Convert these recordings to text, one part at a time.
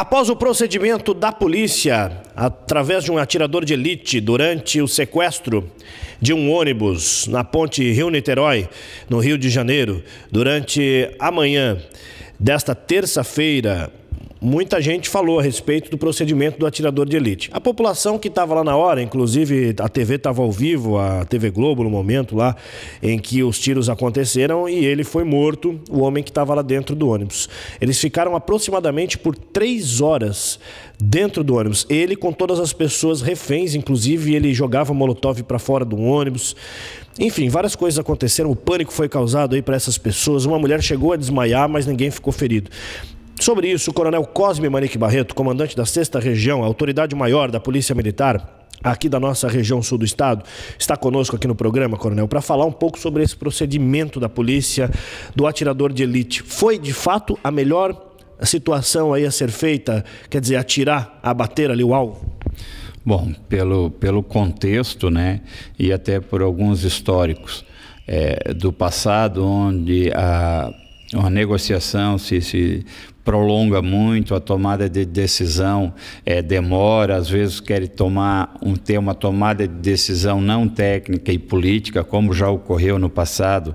Após o procedimento da polícia, através de um atirador de elite, durante o sequestro de um ônibus na ponte Rio-Niterói, no Rio de Janeiro, durante a manhã desta terça-feira, muita gente falou a respeito do procedimento do atirador de elite. A população que estava lá na hora, inclusive a TV estava ao vivo, a TV Globo, no momento lá em que os tiros aconteceram, e ele foi morto, o homem que estava lá dentro do ônibus. Eles ficaram aproximadamente por três horas dentro do ônibus. Ele com todas as pessoas reféns, inclusive ele jogava molotov para fora do ônibus. Enfim, várias coisas aconteceram, o pânico foi causado aí para essas pessoas. Uma mulher chegou a desmaiar, mas ninguém ficou ferido. Sobre isso, o coronel Cosme Manique Barreto, comandante da 6 Região, autoridade maior da Polícia Militar, aqui da nossa região sul do estado, está conosco aqui no programa, Coronel, para falar um pouco sobre esse procedimento da polícia do atirador de elite. Foi de fato a melhor situação aí a ser feita, quer dizer, atirar, abater ali o alvo? Bom, pelo, pelo contexto, né, e até por alguns históricos é, do passado, onde a uma negociação se, se prolonga muito a tomada de decisão, é, demora, às vezes quer tomar um ter uma tomada de decisão não técnica e política, como já ocorreu no passado,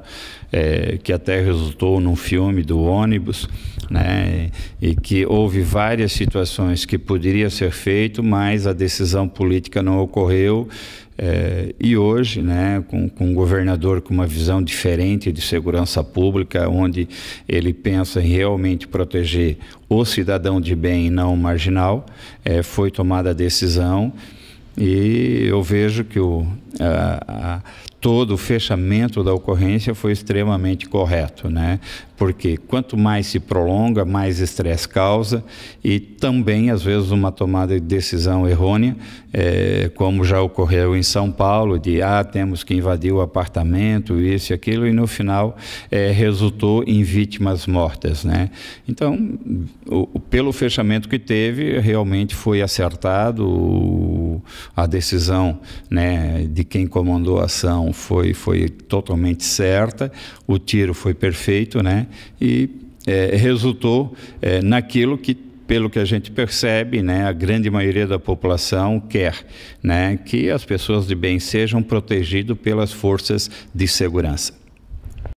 é, que até resultou num filme do ônibus, né? E que houve várias situações que poderia ser feito, mas a decisão política não ocorreu é, e hoje, né, com, com, um governador com uma visão diferente de segurança pública, onde ele pensa em realmente proteger o cidadão de bem e não o marginal, é, foi tomada a decisão. E eu vejo que o a, ah, a, ah, todo o fechamento da ocorrência foi extremamente correto, né? Porque quanto mais se prolonga, mais estresse causa e também, às vezes, uma tomada de decisão errônea, é, como já ocorreu em São Paulo, de ah, temos que invadir o apartamento, isso e aquilo, e no final é, resultou em vítimas mortas, né? Então, o, pelo fechamento que teve, realmente foi acertado a decisão né, de quem comandou a ação foi, foi totalmente certa, o tiro foi perfeito, né? E é, resultou é, naquilo que pelo que a gente percebe, né, a grande maioria da população quer né, que as pessoas de bem sejam protegidas pelas forças de segurança.